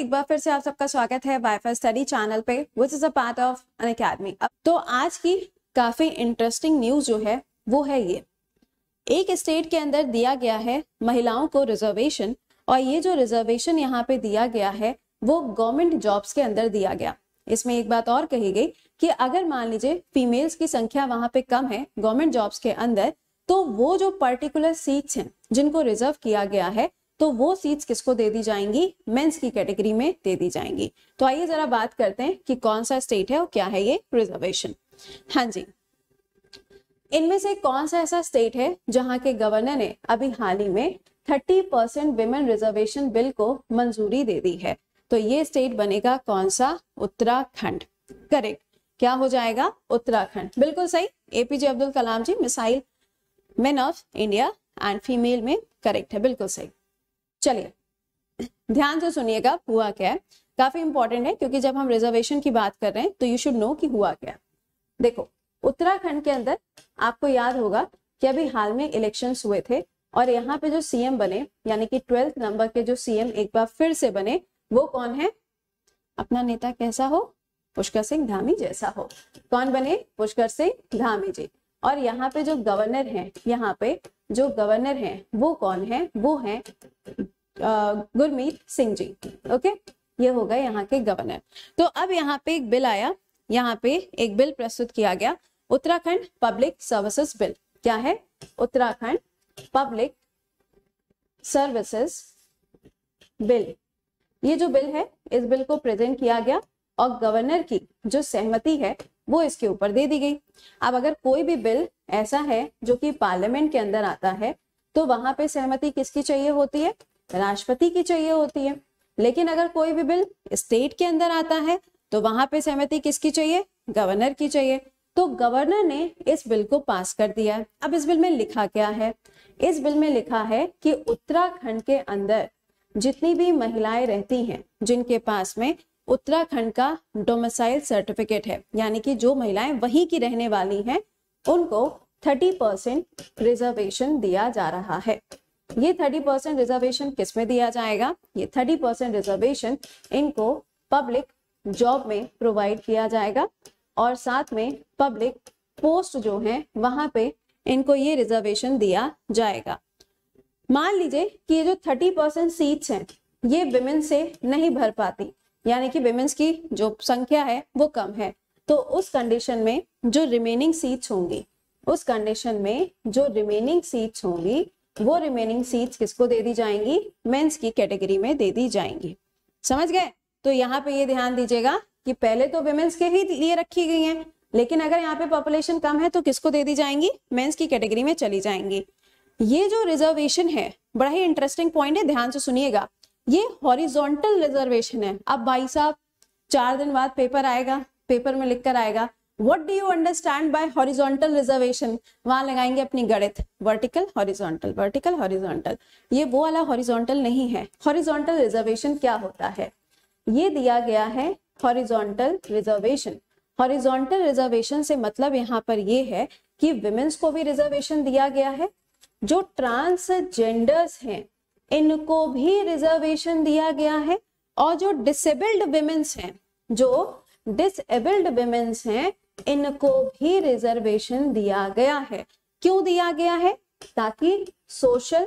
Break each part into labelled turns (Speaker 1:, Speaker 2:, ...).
Speaker 1: एक बार फिर से आप सबका स्वागत है वाईफाई स्टडी चैनल पे which is a part of Unacademy तो आज की काफी इंटरेस्टिंग न्यूज जो है वो है ये एक स्टेट के अंदर दिया गया है महिलाओं को रिजर्वेशन और ये जो रिजर्वेशन यहाँ पे दिया गया है वो गवर्नमेंट जॉब्स के अंदर दिया गया इसमें एक बात और कही गई कि अगर मान लीजिए फीमेल्स की संख्या वहां पे कम है गवर्नमेंट जॉब्स के अंदर तो वो जो पर्टिकुलर सीट्स हैं जिनको रिजर्व किया गया है तो वो सीट्स किसको दे दी जाएंगी मेंस की कैटेगरी में दे दी जाएंगी तो आइए जरा बात करते हैं कि कौन सा स्टेट है और क्या है ये रिजर्वेशन हाँ जी इनमें से कौन सा ऐसा स्टेट है जहां के गवर्नर ने अभी हाल ही में 30 परसेंट विमेन रिजर्वेशन बिल को मंजूरी दे दी है तो ये स्टेट बनेगा कौन सा उत्तराखंड करेक्ट क्या हो जाएगा उत्तराखंड बिल्कुल सही APJ Abdul Kalam ji missile man of India and female में करेक्ट है बिल्कुल सही चलिए ध्यान से सुनिएगा हुआ क्या है काफी इंपॉर्टेंट है क्योंकि जब हम रिजर्वेशन की बात कर रहे हैं तो यू शुड नो कि हुआ क्या देखो उत्तराखंड के अंदर आपको याद होगा कि अभी हाल में इलेक्शन हुए थे और यहाँ पे जो सीएम बने यानी कि ट्वेल्थ नंबर के जो सीएम एक बार फिर से बने वो कौन है अपना नेता कैसा हो पुष्कर सिंह धामी जैसा हो कौन बने पुष्कर सिंह धामी जी और यहाँ पे जो गवर्नर हैं यहाँ पे जो गवर्नर हैं वो कौन है वो है गुरमीत सिंह जी ओके ये हो गए यहाँ के गवर्नर तो अब यहाँ पे एक बिल आया यहाँ पे एक बिल प्रस्तुत किया गया उत्तराखंड पब्लिक सर्विसेज बिल क्या है उत्तराखंड पब्लिक सर्विसेज बिल ये जो बिल है इस बिल को प्रेजेंट किया गया और गवर्नर की जो सहमति है वो इसके ऊपर दे दी गई अब अगर कोई भी बिल ऐसा है जो कि पार्लियामेंट के अंदर आता है तो वहां पे सहमति किसकी चाहिए होती है राष्ट्रपति की चाहिए होती है लेकिन अगर कोई भी बिल स्टेट के अंदर आता है तो वहां पे सहमति किसकी चाहिए गवर्नर की चाहिए तो गवर्नर ने इस बिल को पास कर दिया है अब इस बिल में लिखा क्या है इस बिल में लिखा है कि उत्तराखंड के अंदर जितनी भी महिलाएं रहती हैं जिनके पास में उत्तराखंड का डोमिसाइल सर्टिफिकेट है यानी कि जो महिलाएं वहीं की रहने वाली हैं उनको थर्टी परसेंट रिजर्वेशन दिया जा रहा है ये थर्टी परसेंट रिजर्वेशन किसमें दिया जाएगा ये थर्टी परसेंट रिजर्वेशन इनको पब्लिक जॉब में प्रोवाइड किया जाएगा और साथ में पब्लिक पोस्ट जो है वहां पे इनको ये रिजर्वेशन दिया जाएगा मान लीजिए कि ये जो थर्टी परसेंट सीट्स हैं ये विमेन्स से नहीं भर पाती यानी कि विमेन्स की जो संख्या है वो कम है तो उस कंडीशन में जो रिमेनिंग सीट्स होंगी उस कंडीशन में जो रिमेनिंग सीट्स होंगी वो रिमेनिंग सीट्स किसको दे दी जाएंगी मेंस की कैटेगरी में दे दी जाएंगी समझ गए तो यहाँ पे ये ध्यान दीजिएगा कि पहले तो वेमेन्स के ही लिए रखी गई हैं लेकिन अगर यहाँ पे पॉपुलेशन कम है तो किसको दे दी जाएंगी मेंस की कैटेगरी में चली जाएंगी ये जो रिजर्वेशन है बड़ा ही इंटरेस्टिंग पॉइंट है ध्यान से सुनिएगा ये हॉरिजॉन्टल रिजर्वेशन है अब भाई साहब चार दिन बाद पेपर आएगा पेपर में लिख कर आएगा what do you understand by horizontal reservation वहां लगाएंगे अपनी गणित वर्टिकल हॉरिजोंटल वर्टिकल हॉरिजोंटल ये वो वाला हॉरिजोंटल नहीं है हॉरिजोंटल रिजर्वेशन क्या होता है ये दिया गया है हॉरिजोंटल रिजर्वेशन हॉरिजोंटल रिजर्वेशन से मतलब यहाँ पर ये है कि विमेंस को भी रिजर्वेशन दिया गया है जो ट्रांसजेंडर्स हैं इनको भी रिजर्वेशन दिया गया है और जो डिसेबल्ड विमेन्स हैं जो डिसेबल्ड विमेन्स हैं इनको भी रिजर्वेशन दिया गया है क्यों दिया गया है ताकि सोशल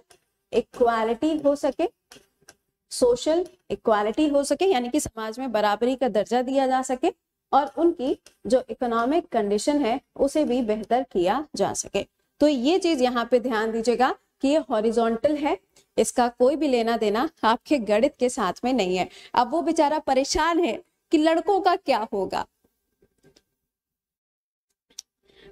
Speaker 1: इक्वालिटी हो सके सोशल इक्वालिटी हो सके यानी कि समाज में बराबरी का दर्जा दिया जा सके और उनकी जो इकोनॉमिक कंडीशन है उसे भी बेहतर किया जा सके तो ये चीज यहाँ पे ध्यान दीजिएगा कि ये हॉरिजॉन्टल है इसका कोई भी लेना देना आपके गणित के साथ में नहीं है अब वो बेचारा परेशान है कि लड़कों का क्या होगा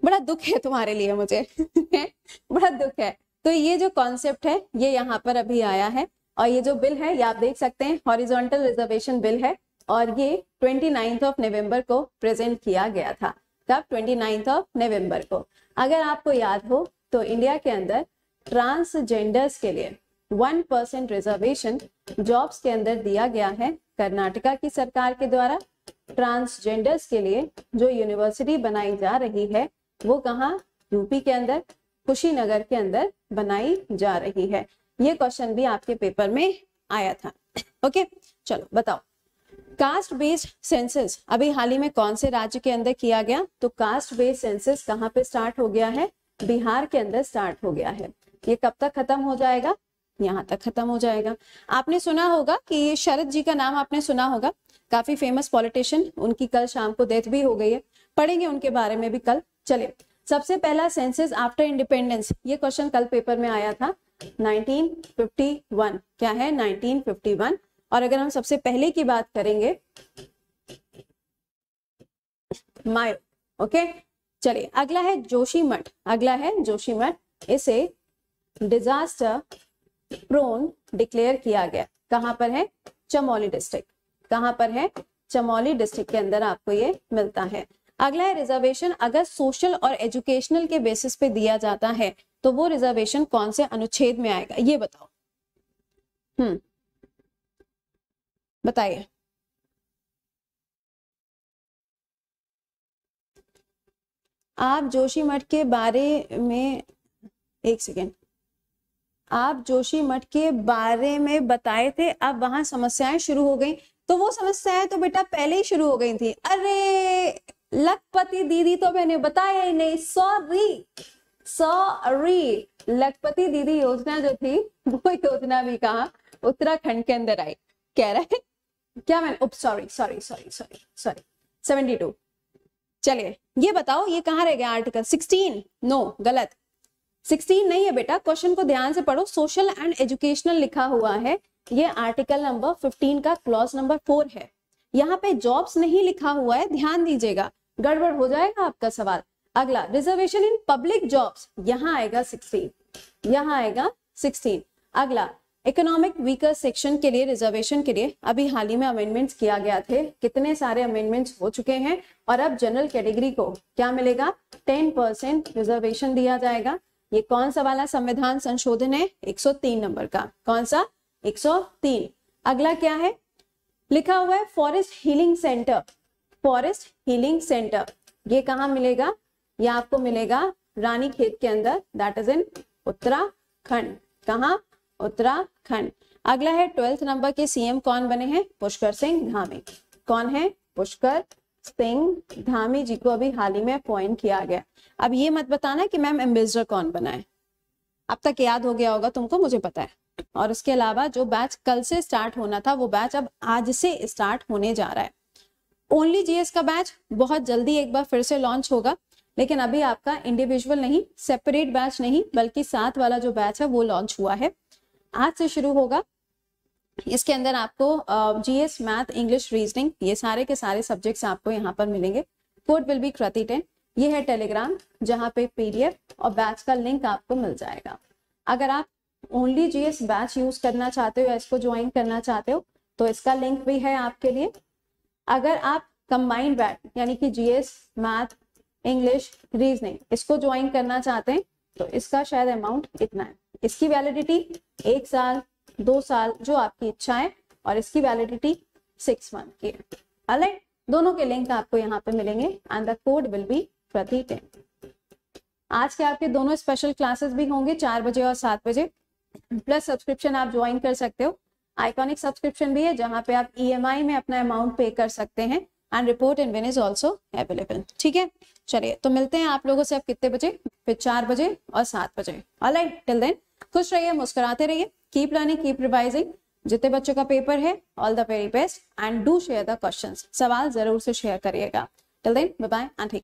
Speaker 1: बड़ा दुख है तुम्हारे लिए मुझे बड़ा दुख है तो ये जो कॉन्सेप्ट है ये यहाँ पर अभी आया है और ये जो बिल है ये आप देख सकते हैं हॉरिजॉन्टल रिजर्वेशन बिल है और ये ट्वेंटी ऑफ नवम्बर को प्रेजेंट किया गया था कब ट्वेंटी ऑफ नवम्बर को अगर आपको याद हो तो इंडिया के अंदर ट्रांसजेंडर्स के लिए वन परसेंट रिजर्वेशन जॉब्स के अंदर दिया गया है कर्नाटका की सरकार के द्वारा ट्रांसजेंडर्स के लिए जो यूनिवर्सिटी बनाई जा रही है वो कहा यूपी के अंदर कुशीनगर के अंदर बनाई जा रही है ये क्वेश्चन भी आपके पेपर में आया था ओके चलो बताओ कास्ट बेस्ड सेंसस अभी हाल ही में कौन से राज्य के अंदर किया गया तो कास्ट बेस्ड सेंसस कहाँ पे स्टार्ट हो गया है बिहार के अंदर स्टार्ट हो गया है ये कब तक खत्म हो जाएगा यहाँ तक खत्म हो जाएगा आपने सुना होगा कि ये शरद जी का नाम आपने सुना होगा काफी फेमस पॉलिटिशियन उनकी कल शाम को डेथ भी हो गई है पढ़ेंगे उनके बारे में भी कल चलिए सबसे पहला सेंसेस आफ्टर इंडिपेंडेंस ये क्वेश्चन कल पेपर में आया था 1951 क्या है 1951 और अगर हम सबसे पहले की बात करेंगे मायो ओके चलिए अगला है जोशी मठ अगला है जोशी मठ इसे डिजास्टर प्रोन डिक्लेयर किया गया कहां पर है चमोली डिस्ट्रिक्ट कहां पर है चमोली डिस्ट्रिक्ट के अंदर आपको ये मिलता है अगला है रिजर्वेशन अगर सोशल और एजुकेशनल के बेसिस पे दिया जाता है तो वो रिजर्वेशन कौन से अनुच्छेद में आएगा ये बताओ हम्म बताइए आप जोशी मठ के बारे में एक सेकेंड आप जोशी मठ के बारे में बताए थे अब वहां समस्याएं शुरू हो गई तो वो समस्याएं तो बेटा पहले ही शुरू हो गई थी अरे लखपति दीदी तो मैंने बताया ही नहीं सॉरी सॉरी लखपति दीदी योजना जो थी वो योजना भी कहा उत्तराखंड के अंदर आई कह रहे क्या मैंने oops sorry sorry sorry sorry sorry seventy two चलिए ये बताओ ये कहाँ रह गया आर्टिकल सिक्सटीन नो गलत सिक्सटीन नहीं है बेटा क्वेश्चन को ध्यान से पढ़ो सोशल एंड एजुकेशनल लिखा हुआ है ये आर्टिकल नंबर फिफ्टीन का क्लॉज नंबर फोर है यहाँ पे जॉब्स नहीं लिखा हुआ है ध्यान दीजिएगा गड़बड़ हो जाएगा आपका सवाल अगला रिजर्वेशन इन पब्लिक जॉब्स यहाँ आएगा सिक्सटीन यहाँ आएगा सिक्सटीन अगला इकोनॉमिक वीकर सेक्शन के लिए रिजर्वेशन के लिए अभी हाल ही में अमेंडमेंट्स किया गया थे कितने सारे अमेंडमेंट्स हो चुके हैं और अब जनरल कैटेगरी को क्या मिलेगा टेन परसेंट रिजर्वेशन दिया जाएगा ये कौन सा वाला संविधान संशोधन है 103 नंबर का कौन सा 103 अगला क्या है लिखा हुआ है forest healing centre forest healing centre ये कहाँ मिलेगा ये आपको मिलेगा रानी खेत के अंदर दैट इज इन उत्तराखंड कहा उत्तराखंड अगला है ट्वेल्थ नंबर के सीएम कौन बने हैं पुष्कर सिंह धामी कौन है पुष्कर सिंह धामी जी को अभी हाल ही में अपॉइंट किया गया अब ये मत बताना कि मैम एम्बेसडर कौन बना है अब तक याद हो गया होगा तुमको मुझे पता है और उसके अलावा जो बैच कल से स्टार्ट होना था वो बैच अब आज से स्टार्ट होने जा रहा है ओनली जीएस का बैच बहुत जल्दी एक बार फिर से लॉन्च होगा लेकिन अभी आपका इंडिविजुअल नहीं सेपरेट बैच नहीं बल्कि साथ वाला जो बैच है वो लॉन्च हुआ है आज से शुरू होगा इसके अंदर आपको जीएस मैथ इंग्लिश रीजनिंग ये सारे के सारे सब्जेक्ट्स आपको यहाँ पर मिलेंगे कोड विल बी क्रति टेन ये है टेलीग्राम जहाँ पे पीडीएफ और बैच का लिंक आपको मिल जाएगा अगर आप ओनली जीएस बैच यूज करना चाहते हो या इसको ज्वाइन करना चाहते हो तो इसका लिंक भी है आपके लिए अगर आप कंबाइंड बैट यानी कि जीएस मैथ इंग्लिश रीजनिंग इसको ज्वाइन करना चाहते हैं तो इसका शायद अमाउंट इतना है इसकी वैलिडिटी एक साल दो साल जो आपकी इच्छा है और इसकी वैलिडिटी सिक्स मंथ की है अलग दोनों के लिंक आपको यहाँ पे मिलेंगे and the code will be प्रति टेन आज के आपके दोनों स्पेशल क्लासेस भी होंगे चार बजे और सात बजे प्लस सब्सक्रिप्शन आप ज्वाइन कर सकते हो आइकॉनिक सब्सक्रिप्शन भी है जहां पे आप ईएमआई e में अपना अमाउंट पे कर सकते हैं and report in win is also available ठीक है चलिए तो मिलते हैं आप लोगों से अब कितने बजे फिर चार बजे और सात बजे ऑल राइट टिल देन खुश रहिए मुस्कुराते रहिए कीप लर्निंग कीप रिवाइजिंग जितने बच्चों का पेपर है all the very best and do share the question सवाल जरूर से शेयर करिएगा टिल देन बाय एंड